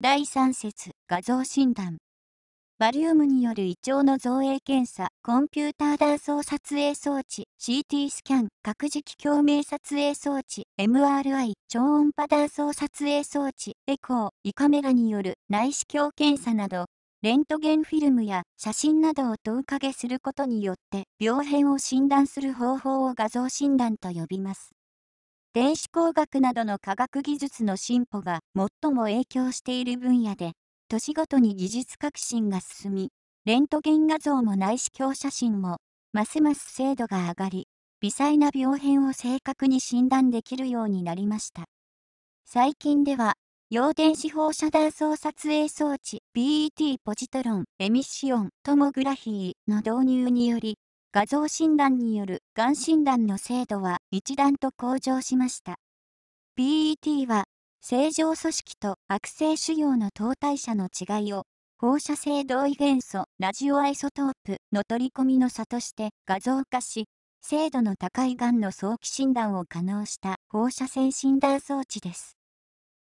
第3節画像診断バリウムによる胃腸の造影検査、コンピューター断層撮影装置、CT スキャン、核磁気共鳴撮影装置、MRI、超音波断層撮影装置、エコー、胃カメラによる内視鏡検査など、レントゲンフィルムや写真などを遠影することによって、病変を診断する方法を画像診断と呼びます。電子工学などの科学技術の進歩が最も影響している分野で、年ごとに技術革新が進み、レントゲン画像も内視鏡写真も、ますます精度が上がり、微細な病変を正確に診断できるようになりました。最近では、陽電子放射断層撮影装置 BET ポジトロンエミシオントモグラフィーの導入により、画像診断によるがん診断の精度は一段と向上しました。PET は正常組織と悪性腫瘍の当体者の違いを放射性同位元素ラジオアイソトープの取り込みの差として画像化し精度の高いがんの早期診断を可能した放射線診断装置です。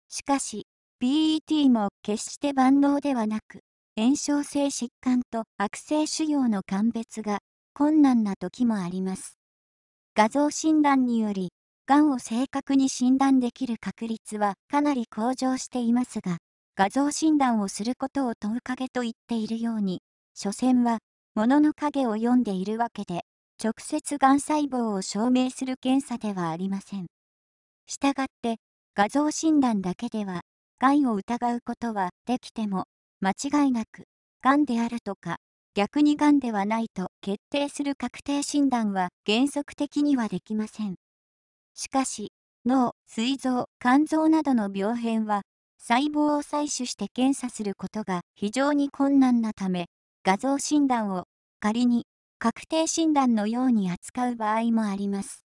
しかし PET も決して万能ではなく炎症性疾患と悪性腫瘍の鑑別が困難な時もあります。画像診断により、がんを正確に診断できる確率はかなり向上していますが、画像診断をすることを問う影と言っているように、所詮は、物の影を読んでいるわけで、直接がん細胞を証明する検査ではありません。したがって、画像診断だけでは、がんを疑うことはできても、間違いなく、がんであるとか、逆に癌ではないと決定する確定診断は原則的にはできません。しかし、脳、膵臓、肝臓などの病変は、細胞を採取して検査することが非常に困難なため、画像診断を仮に確定診断のように扱う場合もあります。